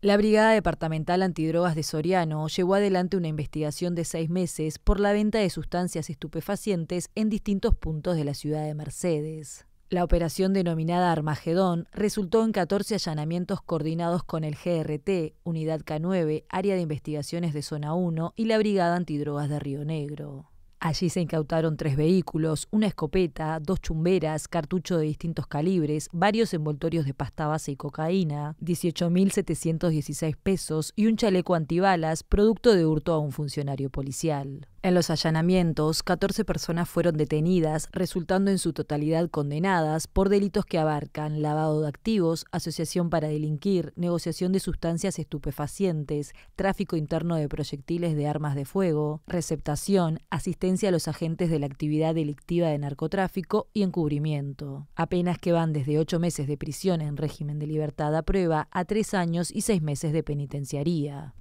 La Brigada Departamental Antidrogas de Soriano llevó adelante una investigación de seis meses por la venta de sustancias estupefacientes en distintos puntos de la ciudad de Mercedes. La operación denominada Armagedón resultó en 14 allanamientos coordinados con el GRT, Unidad K9, Área de Investigaciones de Zona 1 y la Brigada Antidrogas de Río Negro. Allí se incautaron tres vehículos, una escopeta, dos chumberas, cartucho de distintos calibres, varios envoltorios de pasta base y cocaína, 18.716 pesos y un chaleco antibalas, producto de hurto a un funcionario policial. En los allanamientos, 14 personas fueron detenidas, resultando en su totalidad condenadas por delitos que abarcan lavado de activos, asociación para delinquir, negociación de sustancias estupefacientes, tráfico interno de proyectiles de armas de fuego, receptación, asistencia a los agentes de la actividad delictiva de narcotráfico y encubrimiento. Apenas que van desde ocho meses de prisión en régimen de libertad a prueba a tres años y seis meses de penitenciaría.